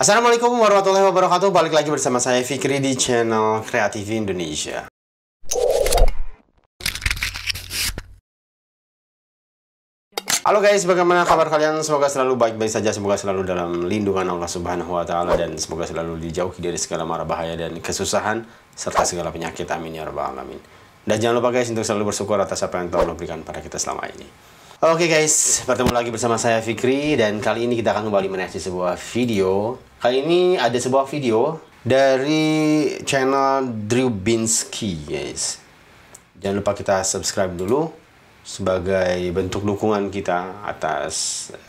Assalamualaikum warahmatullahi wabarakatuh Balik lagi bersama saya Fikri di channel Kreatif Indonesia Halo guys, bagaimana kabar kalian? Semoga selalu baik-baik saja, semoga selalu dalam lindungan Allah Subhanahu wa taala dan semoga selalu dijauhi dari segala mara bahaya dan kesusahan serta segala penyakit. Amin ya rabbal alamin. Dan jangan lupa guys untuk selalu bersyukur atas apa yang telah berikan pada kita selama ini. Oke okay guys, bertemu lagi bersama saya Fikri dan kali ini kita akan kembali menyaksikan sebuah video Kali ini ada sebuah video dari channel Drew Binsky, guys. Jangan lupa kita subscribe dulu sebagai bentuk dukungan kita atas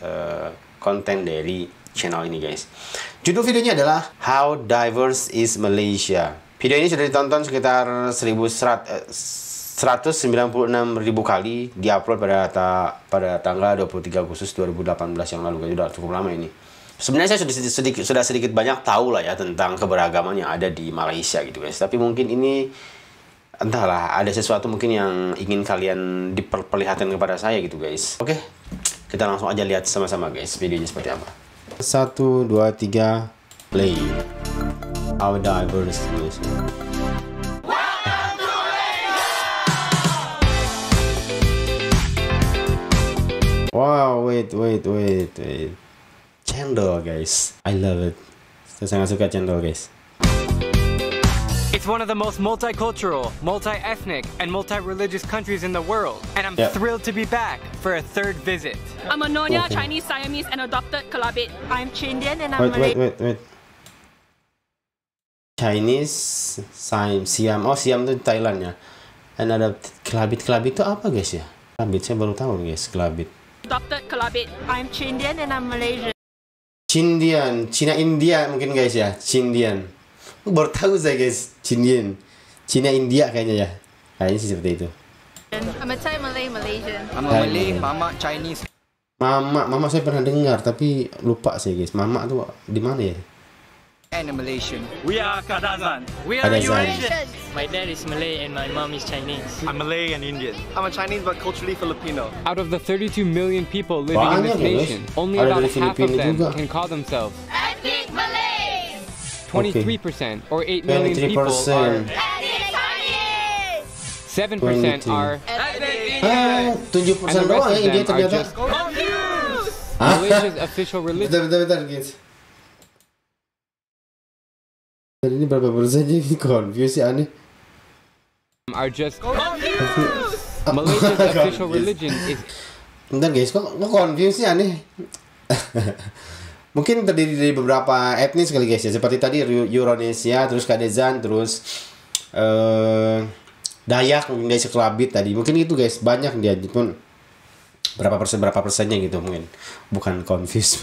uh, konten dari channel ini, guys. Judul videonya adalah How Diverse is Malaysia. Video ini sudah ditonton sekitar 1.196.000 eh, kali diupload pada ta pada tanggal 23 Agustus 2018 yang lalu. guys. Sudah cukup lama ini sebenarnya saya sudah sedikit sudah sedikit banyak tahu lah ya tentang keberagaman yang ada di Malaysia gitu guys tapi mungkin ini entahlah ada sesuatu mungkin yang ingin kalian diperlihatkan kepada saya gitu guys oke kita langsung aja lihat sama-sama guys videonya seperti apa satu dua tiga play Our diverse Wow, wait, wait, wait, wait cendol guys I love it saya sangat suka cendol guys It's one of the most multicultural, multi-ethnic, and multi-religious countries in the world, and I'm yep. thrilled to be back for a third visit. I'm a Nonya, okay. Chinese, Siamese, and adopted Kalabit. I'm Chindian, and I'm wait, Malay. Wait, wait, wait. Chinese, Siam, Siam. Oh, Siam itu Thailand ya. And adopted Kalabit. Kalabit itu apa guys ya? Kalabit, saya baru tahu guys, Kalabit. Adopted Kalabit. I'm Chindian, and I'm Malaysian. Cindian, Cina India mungkin guys ya, Cindian. Baru tahu saya guys, Cindian. Cina India kayaknya ya. Kayaknya sih seperti itu. I'm a Thai Malay Malaysian. I'm Malay, Mama Chinese. Mama, Mama saya pernah dengar tapi lupa sih guys. Mama tuh di mana ya? and a Malaysian. We are Kadazan. We are Eurasians. My dad is Malay and my mom is Chinese. I'm Malay and Indian. I'm a Chinese but culturally Filipino. Out of the 32 million people living in this nation, only about half of them can call themselves ethnic Malays. 23% or 8 million people are ethnic Chinese. 7% are ethnic Indian. Ah, and the oh, are just Malaysia's official religion. Dan ini berapa persen yang confused ya aneh? Are just confused. Malaysia's official religion is. Bentar guys, kok, kok confused sih aneh? Mungkin terdiri dari beberapa etnis kali guys ya, seperti tadi Euronesia, terus Kadezan, terus eh Dayak mungkin dari Sekelabit tadi. Mungkin itu guys, banyak dia pun berapa persen berapa persennya gitu mungkin. Bukan confused.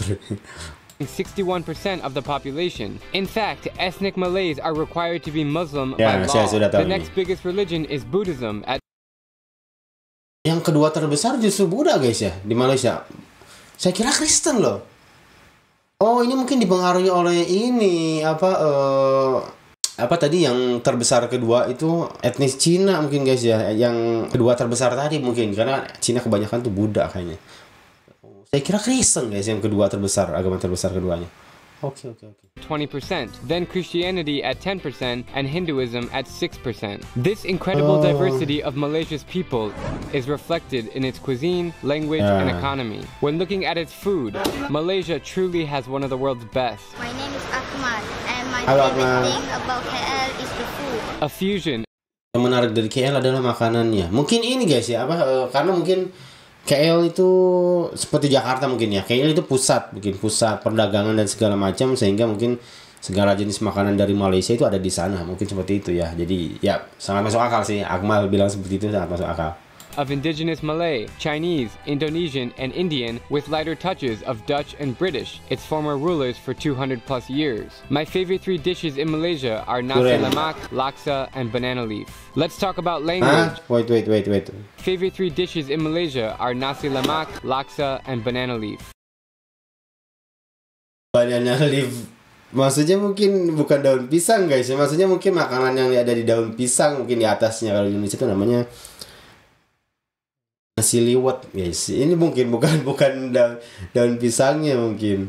61% of the population. In fact, ethnic Malays are required to be Muslim ya, by law. The ini. next biggest religion is Buddhism at yang kedua terbesar justru Buddha guys ya di Malaysia. Saya kira Kristen loh. Oh ini mungkin dipengaruhi oleh ini apa uh, apa tadi yang terbesar kedua itu etnis Cina mungkin guys ya yang kedua terbesar tadi mungkin karena Cina kebanyakan tuh Buddha kayaknya. Saya kira Kristen guys yang kedua terbesar, agama terbesar keduanya. Okay, okay, okay. 20%, then Christianity at 10%, and Hinduism at 6%. This incredible oh. diversity of Malaysia's people is reflected in its cuisine, language, uh. and economy. When looking at its food, Malaysia truly has one of the world's best. My name is Ahmad, and my Hello, favorite thing about KL is the food. A fusion. Yang menarik dari KL adalah makanannya. Mungkin ini guys ya, apa uh, karena mungkin KL itu seperti Jakarta mungkin ya. KL itu pusat, mungkin pusat perdagangan dan segala macam sehingga mungkin segala jenis makanan dari Malaysia itu ada di sana. Mungkin seperti itu ya. Jadi ya sangat masuk akal sih. Akmal bilang seperti itu sangat masuk akal. of indigenous Malay, Chinese, Indonesian, and Indian with lighter touches of Dutch and British, its former rulers for 200 plus years. My favorite three dishes in Malaysia are nasi lemak, laksa, and banana leaf. Let's talk about language. Huh? Wait, wait, wait, wait. Favorite three dishes in Malaysia are nasi lemak, laksa, and banana leaf. Banana leaf Maksudnya mungkin bukan daun pisang guys Maksudnya mungkin makanan yang ada di daun pisang Mungkin di atasnya Kalau di Indonesia itu namanya nasi liwet guys ya, ini mungkin bukan bukan daun daun pisangnya mungkin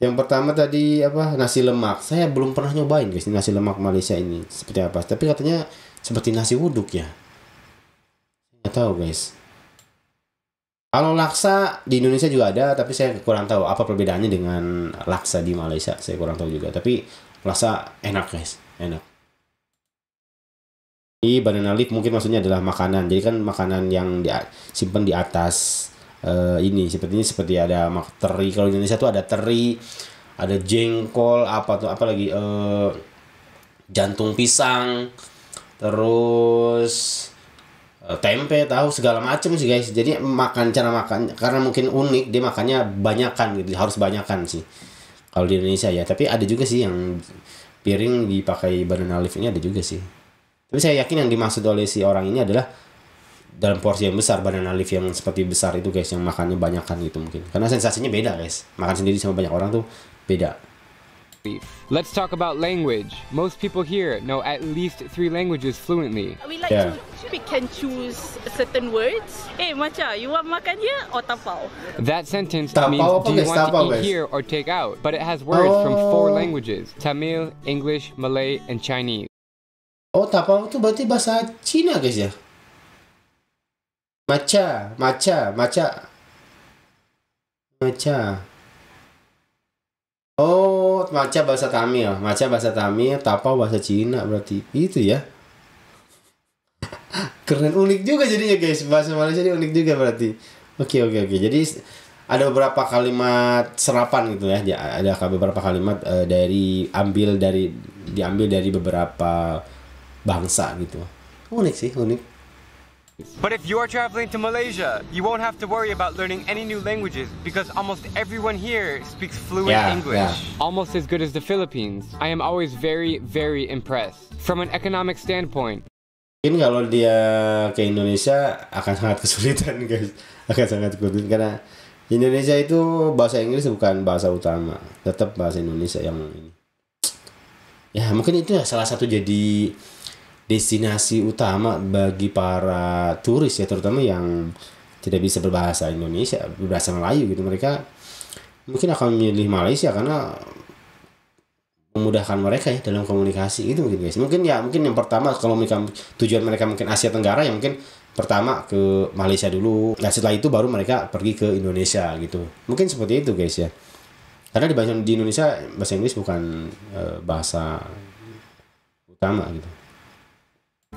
yang pertama tadi apa nasi lemak saya belum pernah nyobain guys nasi lemak Malaysia ini seperti apa tapi katanya seperti nasi uduk ya nggak tahu guys kalau laksa di Indonesia juga ada tapi saya kurang tahu apa perbedaannya dengan laksa di Malaysia saya kurang tahu juga tapi laksa enak guys enak di banana leaf mungkin maksudnya adalah makanan. Jadi kan makanan yang disimpan di atas uh, ini seperti ini seperti ada mak teri kalau di Indonesia tuh ada teri, ada jengkol apa tuh apa lagi uh, jantung pisang, terus uh, tempe tahu segala macam sih guys jadi makan cara makan karena mungkin unik dia makannya banyakkan, gitu harus banyakkan sih kalau di Indonesia ya tapi ada juga sih yang piring dipakai banana leaf ini ada juga sih tapi saya yakin yang dimaksud oleh si orang ini adalah dalam porsi yang besar badan alif yang seperti besar itu guys yang makannya banyak kan gitu mungkin karena sensasinya beda guys makan sendiri sama banyak orang tuh beda Let's talk about language. Most people here know at least three languages fluently. We like yeah. to pick and choose certain words. Hey, eh, Macha, you want makan here or tapau? That sentence tapau means do you want to eat here or take out, but it has words oh. from four oh. languages: Tamil, English, Malay, and Chinese. Oh, tapau itu berarti bahasa Cina, guys ya. Maca, maca, maca. Maca. Oh, maca bahasa Tamil. Maca bahasa Tamil, tapau bahasa Cina berarti. Itu ya. Keren unik juga jadinya, guys. Bahasa Malaysia ini unik juga berarti. Oke, oke, oke. Jadi ada beberapa kalimat serapan gitu ya. Ada beberapa kalimat uh, dari ambil dari diambil dari beberapa bangsa gitu unik sih unik But if you are traveling to Malaysia, you won't have to worry about learning any new languages because almost everyone here speaks fluent yeah, English. Yeah. Almost as good as the Philippines. I am always very, very impressed. From an economic standpoint. Mungkin kalau dia ke Indonesia akan sangat kesulitan guys. Akan sangat kesulitan karena Indonesia itu bahasa Inggris bukan bahasa utama. Tetap bahasa Indonesia yang ini. Ya mungkin itu salah satu jadi destinasi utama bagi para turis ya terutama yang tidak bisa berbahasa Indonesia berbahasa Melayu gitu mereka mungkin akan memilih Malaysia karena memudahkan mereka ya dalam komunikasi itu mungkin guys mungkin ya mungkin yang pertama kalau mereka tujuan mereka mungkin Asia Tenggara ya mungkin pertama ke Malaysia dulu nah setelah itu baru mereka pergi ke Indonesia gitu mungkin seperti itu guys ya karena di bahasa di Indonesia bahasa Inggris bukan e, bahasa utama gitu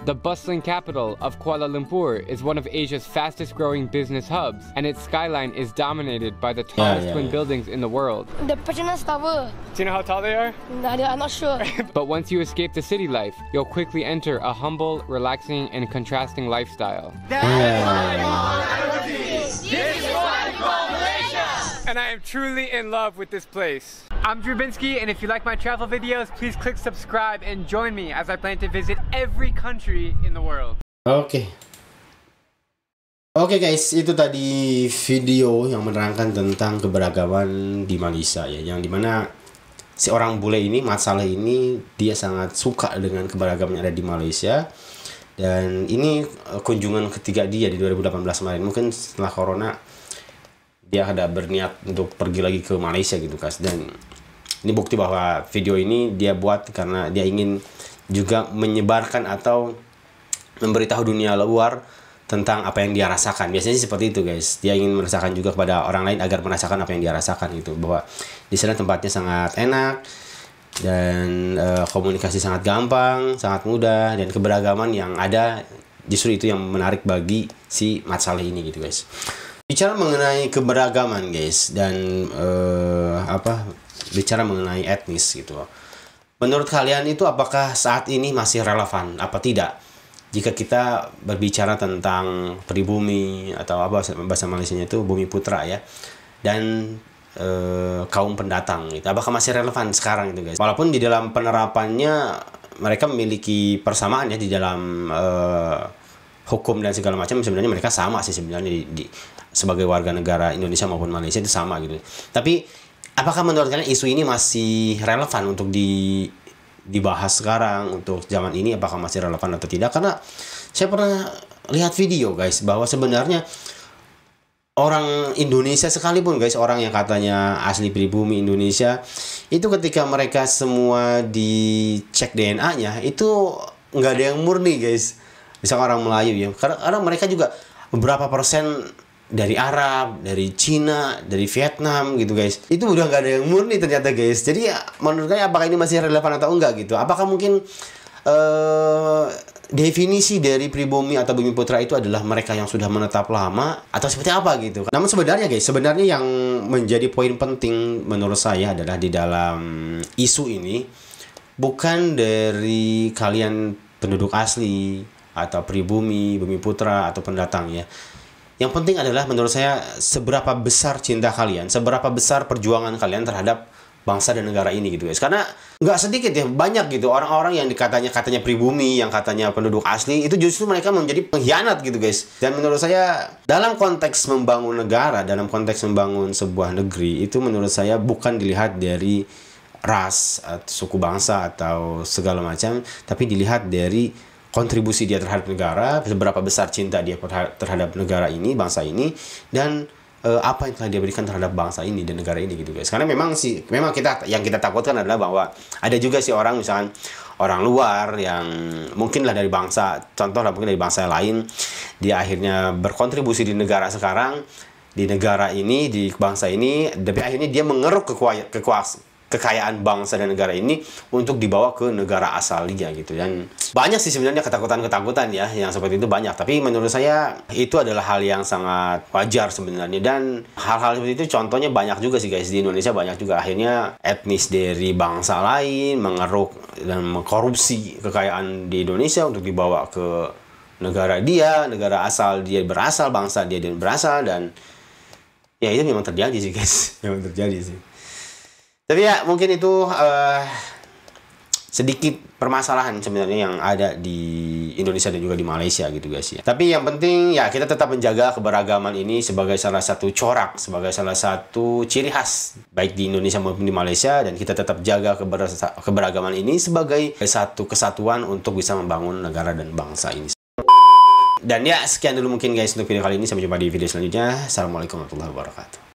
The bustling capital of Kuala Lumpur is one of Asia's fastest growing business hubs, and its skyline is dominated by the tallest yeah, yeah, twin yeah. buildings in the world. The Petronas Tower. Do you know how tall they are? No, I'm not sure. but once you escape the city life, you'll quickly enter a humble, relaxing, and contrasting lifestyle. That is why I this. This is why I call Malaysia. And I am truly in love with this place. I'm Drew Binsky, and if you like my travel videos, please click subscribe and join me as I plan to visit every country in the world. Oke. Okay. Oke okay guys, itu tadi video yang menerangkan tentang keberagaman di Malaysia ya, yang dimana si orang bule ini, masalah ini, dia sangat suka dengan keberagaman yang ada di Malaysia dan ini eh, kunjungan ketiga dia di 2018 kemarin mungkin setelah corona dia ada berniat untuk pergi lagi ke Malaysia gitu kas dan ini bukti bahwa video ini dia buat karena dia ingin juga menyebarkan atau memberitahu dunia luar tentang apa yang dia rasakan. Biasanya sih seperti itu, guys. Dia ingin merasakan juga kepada orang lain agar merasakan apa yang dia rasakan gitu. Bahwa di sana tempatnya sangat enak dan e, komunikasi sangat gampang, sangat mudah dan keberagaman yang ada justru itu yang menarik bagi si Mat Saleh ini gitu, guys. Bicara mengenai keberagaman, guys, dan e, apa bicara mengenai etnis gitu. Menurut kalian itu apakah saat ini masih relevan apa tidak? Jika kita berbicara tentang pribumi atau apa bahasa Malaysia itu bumi putra ya. Dan e, kaum pendatang gitu. Apakah masih relevan sekarang itu guys? Walaupun di dalam penerapannya mereka memiliki persamaan ya di dalam e, hukum dan segala macam sebenarnya mereka sama sih sebenarnya di, di sebagai warga negara Indonesia maupun Malaysia itu sama gitu. Tapi apakah menurut kalian isu ini masih relevan untuk di dibahas sekarang untuk zaman ini apakah masih relevan atau tidak karena saya pernah lihat video guys bahwa sebenarnya orang Indonesia sekalipun guys orang yang katanya asli pribumi Indonesia itu ketika mereka semua dicek DNA-nya itu nggak ada yang murni guys misalnya orang Melayu ya karena, karena mereka juga beberapa persen dari Arab, dari Cina, dari Vietnam gitu guys. Itu udah nggak ada yang murni ternyata guys. Jadi ya, menurut saya apakah ini masih relevan atau enggak gitu? Apakah mungkin uh, definisi dari pribumi atau bumi putra itu adalah mereka yang sudah menetap lama atau seperti apa gitu. Namun sebenarnya guys, sebenarnya yang menjadi poin penting menurut saya adalah di dalam isu ini bukan dari kalian penduduk asli atau pribumi, bumi putra atau pendatang ya. Yang penting adalah menurut saya seberapa besar cinta kalian, seberapa besar perjuangan kalian terhadap bangsa dan negara ini gitu guys. Karena nggak sedikit ya, banyak gitu orang-orang yang dikatanya katanya pribumi, yang katanya penduduk asli, itu justru mereka menjadi pengkhianat gitu guys. Dan menurut saya dalam konteks membangun negara, dalam konteks membangun sebuah negeri itu menurut saya bukan dilihat dari ras atau suku bangsa atau segala macam, tapi dilihat dari kontribusi dia terhadap negara, seberapa besar cinta dia terhadap negara ini, bangsa ini, dan uh, apa yang telah dia berikan terhadap bangsa ini dan negara ini gitu guys. Karena memang sih, memang kita yang kita takutkan adalah bahwa ada juga sih orang misalkan orang luar yang mungkinlah dari bangsa, contoh lah mungkin dari bangsa lain, dia akhirnya berkontribusi di negara sekarang, di negara ini, di bangsa ini, tapi akhirnya dia mengeruk kekuasaan kekuasa kekayaan bangsa dan negara ini untuk dibawa ke negara asal dia gitu dan banyak sih sebenarnya ketakutan-ketakutan ya yang seperti itu banyak tapi menurut saya itu adalah hal yang sangat wajar sebenarnya dan hal-hal seperti itu contohnya banyak juga sih guys di Indonesia banyak juga akhirnya etnis dari bangsa lain mengeruk dan mengkorupsi kekayaan di Indonesia untuk dibawa ke negara dia negara asal dia berasal bangsa dia dan berasal dan ya itu memang terjadi sih guys memang terjadi sih tapi ya mungkin itu uh, sedikit permasalahan sebenarnya yang ada di Indonesia dan juga di Malaysia gitu guys ya. Tapi yang penting ya kita tetap menjaga keberagaman ini sebagai salah satu corak, sebagai salah satu ciri khas baik di Indonesia maupun di Malaysia dan kita tetap jaga keber keberagaman ini sebagai satu kesatuan untuk bisa membangun negara dan bangsa ini. Dan ya sekian dulu mungkin guys untuk video kali ini. Sampai jumpa di video selanjutnya. Assalamualaikum warahmatullahi wabarakatuh.